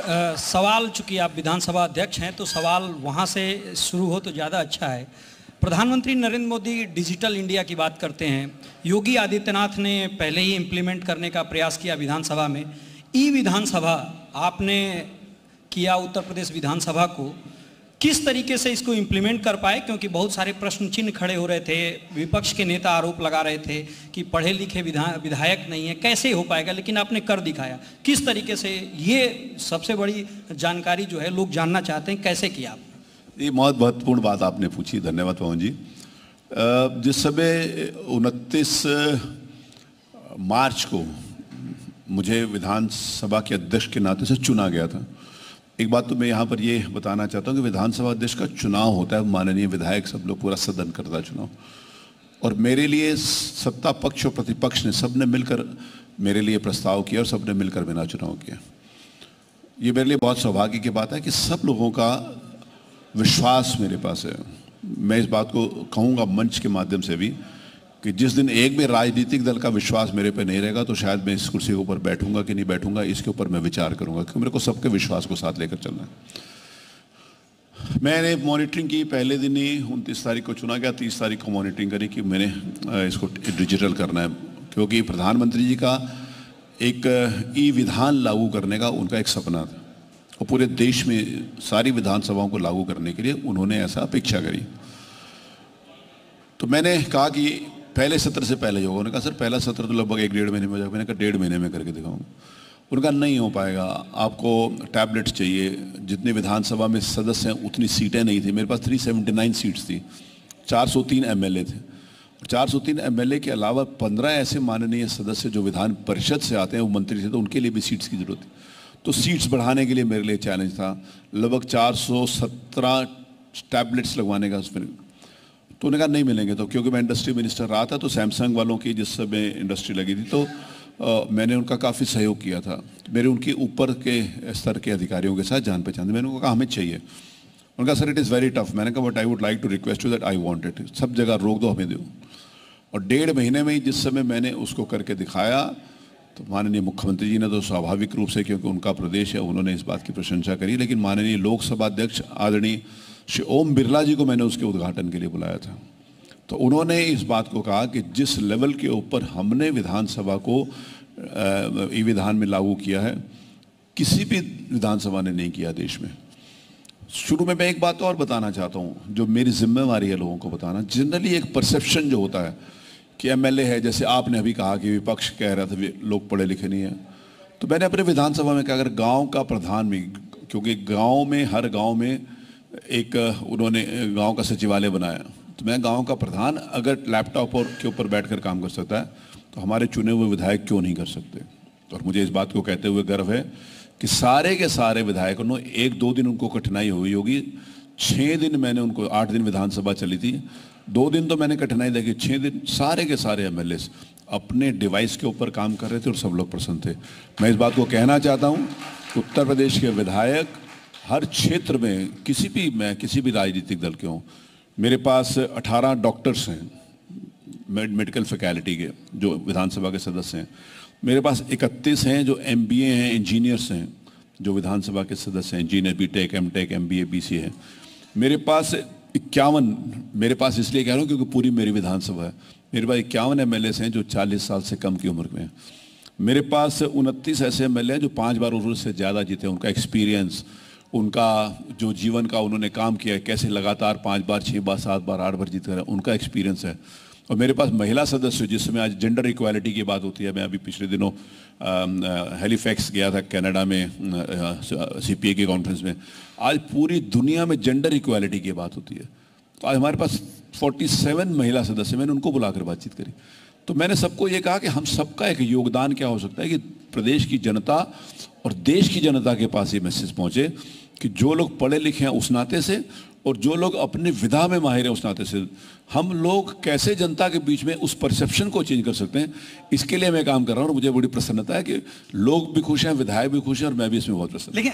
आ, सवाल चूंकि आप विधानसभा अध्यक्ष हैं तो सवाल वहाँ से शुरू हो तो ज़्यादा अच्छा है प्रधानमंत्री नरेंद्र मोदी डिजिटल इंडिया की बात करते हैं योगी आदित्यनाथ ने पहले ही इम्प्लीमेंट करने का प्रयास किया विधानसभा में ई विधानसभा आपने किया उत्तर प्रदेश विधानसभा को किस तरीके से इसको इम्प्लीमेंट कर पाए क्योंकि बहुत सारे प्रश्न चिन्ह खड़े हो रहे थे विपक्ष के नेता आरोप लगा रहे थे कि पढ़े लिखे विधा विधायक नहीं है कैसे हो पाएगा लेकिन आपने कर दिखाया किस तरीके से ये सबसे बड़ी जानकारी जो है लोग जानना चाहते हैं कैसे किया ये बहुत महत्वपूर्ण बात आपने पूछी धन्यवाद पवन जी जिस समय उनतीस मार्च को मुझे विधानसभा के अध्यक्ष के नाते से चुना गया था एक बात तो मैं यहाँ पर ये बताना चाहता हूँ कि विधानसभा अध्यक्ष का चुनाव होता है माननीय विधायक सब लोग पूरा सदन करता चुनाव और मेरे लिए सत्ता पक्ष और प्रतिपक्ष ने सब ने मिलकर मेरे लिए प्रस्ताव किया और सब ने मिलकर बिना चुनाव किया ये मेरे लिए बहुत सौभाग्य की बात है कि सब लोगों का विश्वास मेरे पास है मैं इस बात को कहूँगा मंच के माध्यम से भी कि जिस दिन एक भी राजनीतिक दल का विश्वास मेरे पे नहीं रहेगा तो शायद मैं इस कुर्सी के ऊपर बैठूंगा कि नहीं बैठूंगा इसके ऊपर मैं विचार करूंगा क्योंकि मेरे को सबके विश्वास को साथ लेकर चलना है मैंने मॉनिटरिंग की पहले दिन ही उनतीस तारीख को चुना गया तीस तारीख को मॉनिटरिंग करी कि मैंने इसको डिजिटल करना है क्योंकि प्रधानमंत्री जी का एक ई विधान लागू करने का उनका एक सपना था और पूरे देश में सारी विधानसभाओं को लागू करने के लिए उन्होंने ऐसा अपेक्षा करी तो मैंने कहा कि पहले सत्र से पहले ही होगा उन्होंने कहा सर पहला सत्र तो लगभग एक डेढ़ महीने में हो जाएगा मैंने कहा डेढ़ महीने में करके दिखाऊंगा उनका नहीं हो पाएगा आपको टैबलेट्स चाहिए जितने विधानसभा में सदस्य हैं उतनी सीटें नहीं थी मेरे पास 379 सीट्स थी 403 ए थे एम 403 एमएलए के अलावा पंद्रह ऐसे माननीय सदस्य जो विधान परिषद से आते हैं वो मंत्री थे तो उनके लिए भी सीट्स की ज़रूरत थी तो सीट्स बढ़ाने के लिए मेरे लिए चैलेंज था लगभग सत्रह टैबलेट्स लगवाने का उसमें तो उन्होंने कहा नहीं मिलेंगे तो क्योंकि मैं इंडस्ट्री मिनिस्टर रहा था तो सैमसंग वालों की जिस समय इंडस्ट्री लगी थी तो आ, मैंने उनका काफ़ी सहयोग किया था मेरे उनके ऊपर के स्तर के अधिकारियों के साथ जान पहचान मैंने उनका कहा हमें चाहिए उनका sir it is very tough मैंने कहा but I would like to request you that I want it सब जगह रोक दो हमें दो और डेढ़ महीने में ही जिस समय मैंने उसको करके दिखाया तो माननीय मुख्यमंत्री जी ने तो स्वाभाविक रूप से क्योंकि उनका प्रदेश है उन्होंने इस बात की प्रशंसा करी लेकिन माननीय लोकसभा अध्यक्ष आदरणीय श्री ओम बिरला जी को मैंने उसके उद्घाटन के लिए बुलाया था तो उन्होंने इस बात को कहा कि जिस लेवल के ऊपर हमने विधानसभा को ई विधान में लागू किया है किसी भी विधानसभा ने नहीं किया देश में शुरू में मैं एक बात और बताना चाहता हूँ जो मेरी जिम्मेवारी है लोगों को बताना जनरली एक परसेप्शन जो होता है कि एमएलए है जैसे आपने अभी कहा कि विपक्ष कह रहा था लोग पढ़े लिखे नहीं हैं तो मैंने अपने विधानसभा में कहा अगर गांव का प्रधान भी क्योंकि गांव में हर गांव में एक उन्होंने गांव का सचिवालय बनाया तो मैं गांव का प्रधान अगर लैपटॉप और के ऊपर बैठकर काम कर सकता है तो हमारे चुने हुए विधायक क्यों नहीं कर सकते तो और मुझे इस बात को कहते हुए गर्व है कि सारे के सारे विधायकों ने एक दो दिन उनको कठिनाई हुई होगी छः दिन मैंने उनको आठ दिन विधानसभा चली थी दो दिन तो मैंने कठिनाई देखी छः दिन सारे के सारे एम अपने डिवाइस के ऊपर काम कर रहे थे और सब लोग प्रसन्न थे मैं इस बात को कहना चाहता हूँ उत्तर प्रदेश के विधायक हर क्षेत्र में किसी भी मैं किसी भी राजनीतिक दल के हूँ मेरे पास 18 डॉक्टर्स हैं मेडिकल फैकल्टी के जो विधानसभा के सदस्य हैं मेरे पास 31 हैं जो एम हैं इंजीनियर्स हैं जो विधानसभा के सदस्य हैं engineer B tech M tech M B है मेरे पास इक्यावन मेरे पास इसलिए कह रहा हूँ क्योंकि पूरी मेरी विधानसभा है मेरे पास इक्यावन एम एल हैं जो चालीस साल से कम की उम्र में हैं मेरे पास उनतीस ऐसे एम हैं जो पाँच बार उम्र से ज़्यादा जीते हैं उनका एक्सपीरियंस उनका जो जीवन का उन्होंने काम किया है कैसे लगातार पाँच बार छः बार सात बार आठ बार जीत कर उनका एक्सपीरियंस है और मेरे पास महिला सदस्य जिसमें आज जेंडर इक्वालिटी की बात होती है मैं अभी पिछले दिनों हेलीफैक्स गया था कनाडा में सीपीए के कॉन्फ्रेंस में आज पूरी दुनिया में जेंडर इक्वालिटी की बात होती है तो आज हमारे पास 47 महिला सदस्य मैंने उनको बुलाकर बातचीत करी तो मैंने सबको ये कहा कि हम सबका एक योगदान क्या हो सकता है कि प्रदेश की जनता और देश की जनता के पास ये मैसेज पहुँचे कि जो लोग पढ़े लिखे हैं उस नाते से और जो लोग अपने विधा में माहिर हैं उस नाते से हम लोग कैसे जनता के बीच में उस परसेप्शन को चेंज कर सकते हैं इसके लिए मैं काम कर रहा हूँ और मुझे बड़ी प्रसन्नता है कि लोग भी खुश हैं विधायक भी खुश हैं और मैं भी इसमें बहुत प्रसन्न लेकिन